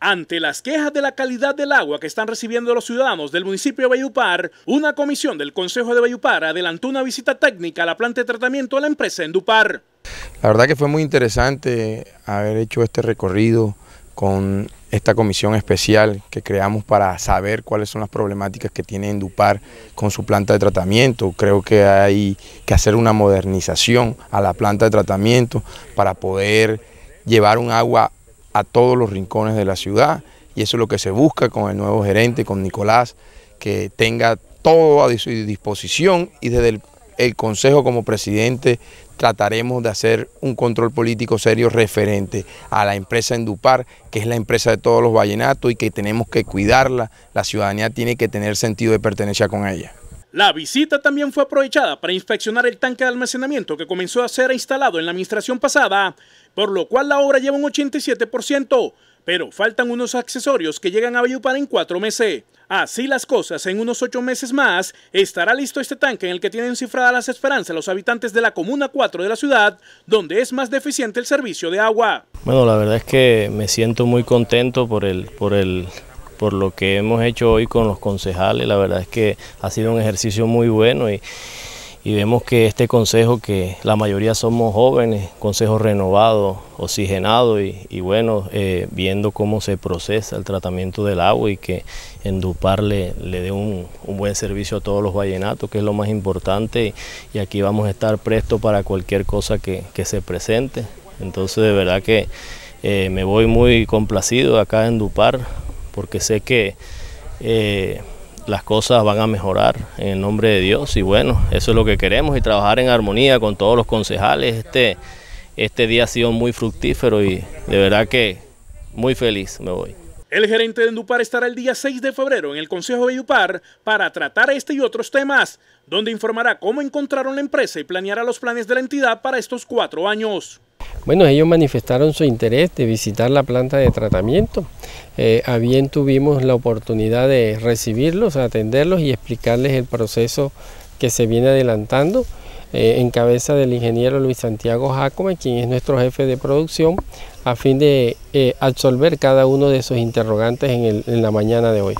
Ante las quejas de la calidad del agua que están recibiendo los ciudadanos del municipio de Bayupar, una comisión del Consejo de Bayupar adelantó una visita técnica a la planta de tratamiento de la empresa Endupar. La verdad que fue muy interesante haber hecho este recorrido con esta comisión especial que creamos para saber cuáles son las problemáticas que tiene Endupar con su planta de tratamiento. Creo que hay que hacer una modernización a la planta de tratamiento para poder llevar un agua a todos los rincones de la ciudad y eso es lo que se busca con el nuevo gerente, con Nicolás, que tenga todo a su disposición y desde el, Consejo como presidente trataremos de hacer un control político serio referente a la empresa Endupar, que es la empresa de todos los vallenatos y que tenemos que cuidarla, la ciudadanía tiene que tener sentido de pertenencia con ella. La visita también fue aprovechada para inspeccionar el tanque de almacenamiento que comenzó a ser instalado en la administración pasada, por lo cual la obra lleva un 87%, pero faltan unos accesorios que llegan a Valledupar en cuatro meses. Así las cosas, en unos ocho meses más estará listo este tanque en el que tienen cifradas las esperanzas los habitantes de la Comuna 4 de la ciudad, donde es más deficiente el servicio de agua. Bueno, la verdad es que me siento muy contento por el, por el, por lo que hemos hecho hoy con los concejales. La verdad es que ha sido un ejercicio muy bueno y, vemos que este consejo, que la mayoría somos jóvenes, consejo renovado, oxigenado y, bueno, eh, viendo cómo se procesa el tratamiento del agua y que en Dupar le, dé un, buen servicio a todos los vallenatos, que es lo más importante y, aquí vamos a estar prestos para cualquier cosa que, se presente. Entonces de verdad que eh, me voy muy complacido acá en Dupar, porque sé que eh, las cosas van a mejorar en nombre de Dios y bueno, eso es lo que queremos y trabajar en armonía con todos los concejales. Este, este día ha sido muy fructífero y de verdad que muy feliz me voy. El gerente de Endupar estará el día 6 de febrero en el Consejo de Endupar para tratar este y otros temas, donde informará cómo encontraron la empresa y planeará los planes de la entidad para estos cuatro años. Bueno, ellos manifestaron su interés de visitar la planta de tratamiento. Eh, a bien tuvimos la oportunidad de recibirlos, atenderlos y explicarles el proceso que se viene adelantando eh, en cabeza del ingeniero Luis Santiago Jacome, quien es nuestro jefe de producción, a fin de eh, absolver cada uno de sus interrogantes en la mañana de hoy.